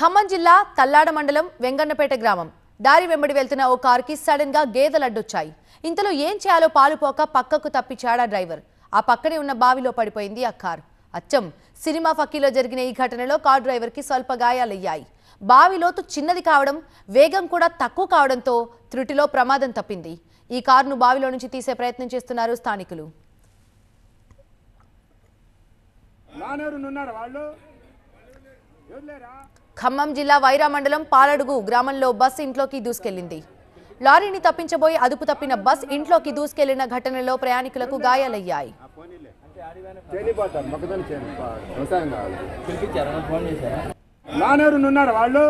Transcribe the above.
ఖమ్మం జిల్లా తల్లాడ మండలం వెంగన్నపేట గ్రామం దారి వెంబడి వెళ్తున్న ఓ కారుకి సడన్ గా గేదెలు ఇంతలో ఏం చేయాలో పాలుపోక పక్కకు తప్పించాడా డ్రైవర్ ఆ పక్కనే ఉన్న బావిలో పడిపోయింది ఆ కారు అచ్చం సినిమా ఫక్కీలో జరిగిన ఈ ఘటనలో కారు డ్రైవర్కి స్వల్ప గాయాలయ్యాయి బావిలోతు చిన్నది కావడం వేగం కూడా తక్కువ కావడంతో త్రుటిలో ప్రమాదం తప్పింది ఈ కారును బావిలో నుంచి తీసే ప్రయత్నం చేస్తున్నారు స్థానికులు ఖమ్మం జిల్లా వైరా మండలం పాలడుగు గ్రామంలో బస్ ఇంట్లోకి దూసుకెళ్లింది లారీని తప్పించబోయి అదుపు తప్పిన బస్ ఇంట్లోకి దూసుకెళ్లిన ఘటనలో ప్రయాణికులకు గాయాలయ్యాయి నానేరు వాళ్ళు